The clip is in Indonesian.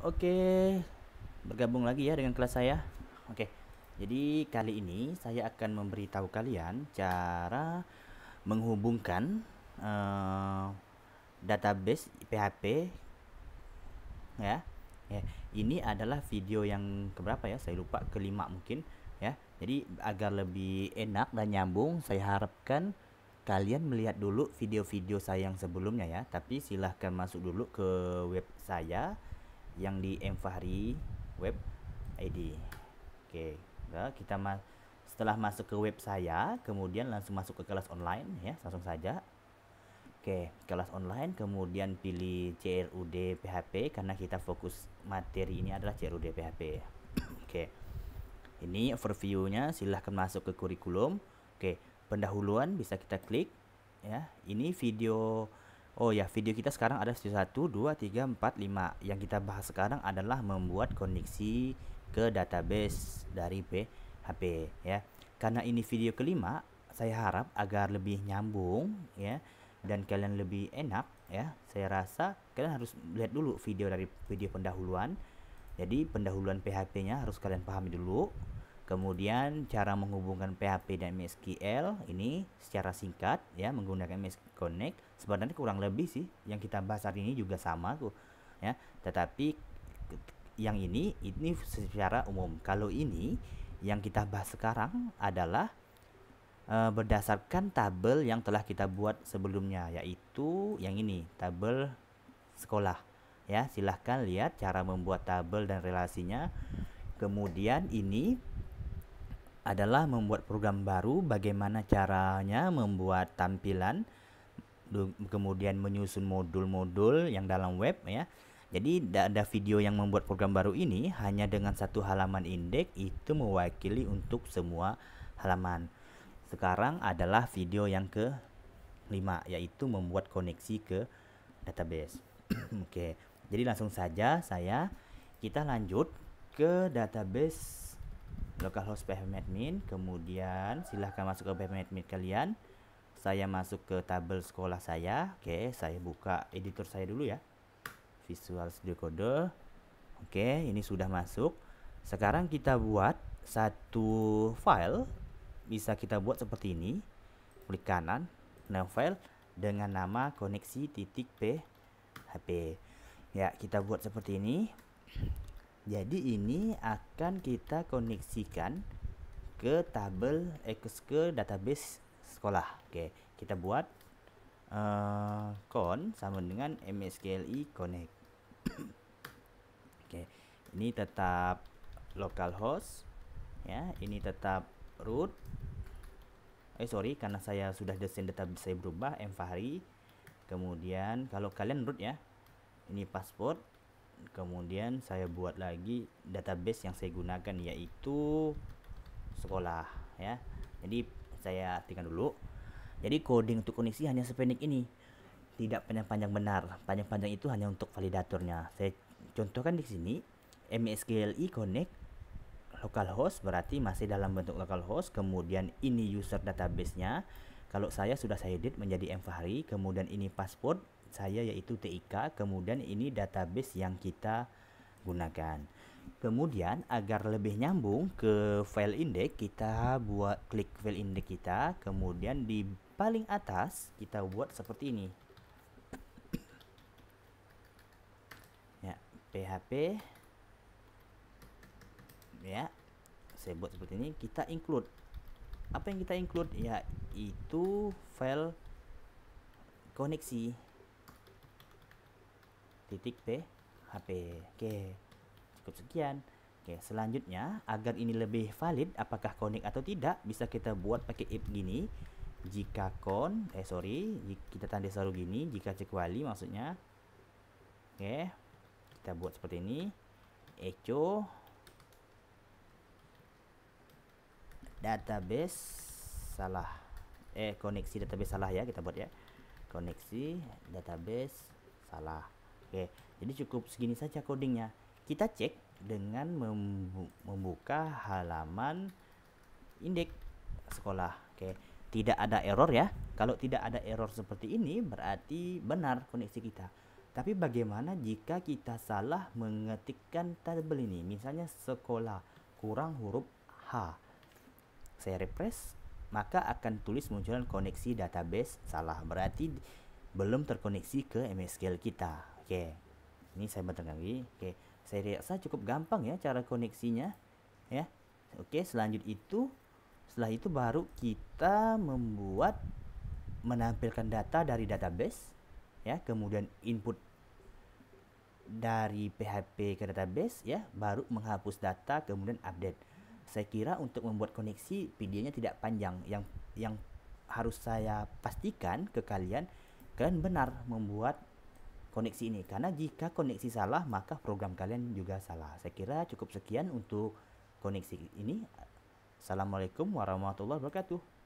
Oke, bergabung lagi ya dengan kelas saya. Oke, jadi kali ini saya akan memberitahu kalian cara menghubungkan uh, database PHP. Ya, ya, ini adalah video yang keberapa ya? Saya lupa kelima mungkin. Ya, jadi agar lebih enak dan nyambung, saya harapkan kalian melihat dulu video-video saya yang sebelumnya ya. Tapi silahkan masuk dulu ke web saya yang di mfahri web id oke nah, kita ma setelah masuk ke web saya kemudian langsung masuk ke kelas online ya langsung saja oke kelas online kemudian pilih crud php karena kita fokus materi ini adalah crud php oke ini overviewnya silahkan masuk ke kurikulum oke pendahuluan bisa kita klik ya ini video Oh ya, video kita sekarang ada 1, 2, 3, 4, 5. Yang kita bahas sekarang adalah membuat koneksi ke database dari PHP ya. Karena ini video kelima, saya harap agar lebih nyambung ya dan kalian lebih enak ya. Saya rasa kalian harus lihat dulu video dari video pendahuluan. Jadi pendahuluan PHP-nya harus kalian pahami dulu Kemudian cara menghubungkan PHP dan mysql ini secara singkat ya menggunakan MS Connect sebenarnya kurang lebih sih yang kita bahas hari ini juga sama tuh ya. Tetapi yang ini ini secara umum. Kalau ini yang kita bahas sekarang adalah eh, berdasarkan tabel yang telah kita buat sebelumnya yaitu yang ini tabel sekolah ya silahkan lihat cara membuat tabel dan relasinya kemudian ini adalah membuat program baru bagaimana caranya membuat tampilan kemudian menyusun modul-modul yang dalam web ya. Jadi ada video yang membuat program baru ini hanya dengan satu halaman indeks itu mewakili untuk semua halaman. Sekarang adalah video yang ke 5 yaitu membuat koneksi ke database. Oke. Okay. Jadi langsung saja saya kita lanjut ke database localhost PHP admin kemudian silahkan masuk ke PHP admin kalian saya masuk ke tabel sekolah saya oke saya buka editor saya dulu ya Visual Studio Code oke ini sudah masuk sekarang kita buat satu file bisa kita buat seperti ini klik kanan new file dengan nama koneksi titik php ya kita buat seperti ini jadi ini akan kita koneksikan ke tabel ke database sekolah. Oke, kita buat uh, con sama dengan MSqli connect. Oke, ini tetap localhost ya, ini tetap root. Eh sorry karena saya sudah desain database saya berubah M Kemudian kalau kalian root ya, ini password kemudian saya buat lagi database yang saya gunakan yaitu sekolah ya jadi saya artikan dulu jadi coding untuk koneksi hanya sependek ini tidak panjang-panjang benar panjang-panjang itu hanya untuk validatornya saya contohkan di sini MSGLI connect localhost berarti masih dalam bentuk localhost kemudian ini user database-nya kalau saya sudah saya edit menjadi M Fahri, kemudian ini password saya yaitu TIK, kemudian ini database yang kita gunakan. Kemudian agar lebih nyambung ke file index, kita buat klik file index kita, kemudian di paling atas kita buat seperti ini. Ya, PHP ya, saya buat seperti ini, kita include apa yang kita include yaitu file koneksi titik p hp oke cukup sekian oke selanjutnya agar ini lebih valid apakah connect atau tidak bisa kita buat pakai if gini jika kon eh sorry kita tanda seru gini jika kecuali maksudnya oke kita buat seperti ini echo database salah eh koneksi database salah ya kita buat ya koneksi database salah oke jadi cukup segini saja codingnya kita cek dengan membuka halaman indeks sekolah oke tidak ada error ya kalau tidak ada error seperti ini berarti benar koneksi kita tapi bagaimana jika kita salah mengetikkan tabel ini misalnya sekolah kurang huruf H saya refresh maka akan tulis munculan koneksi database salah berarti belum terkoneksi ke MSQL kita oke ini saya bantu lagi oke saya rasa cukup gampang ya cara koneksinya ya oke selanjut itu setelah itu baru kita membuat menampilkan data dari database ya kemudian input dari PHP ke database ya baru menghapus data kemudian update saya kira untuk membuat koneksi videonya tidak panjang yang yang harus saya pastikan ke kalian kalian benar membuat koneksi ini karena jika koneksi salah maka program kalian juga salah saya kira cukup sekian untuk koneksi ini Assalamualaikum warahmatullahi wabarakatuh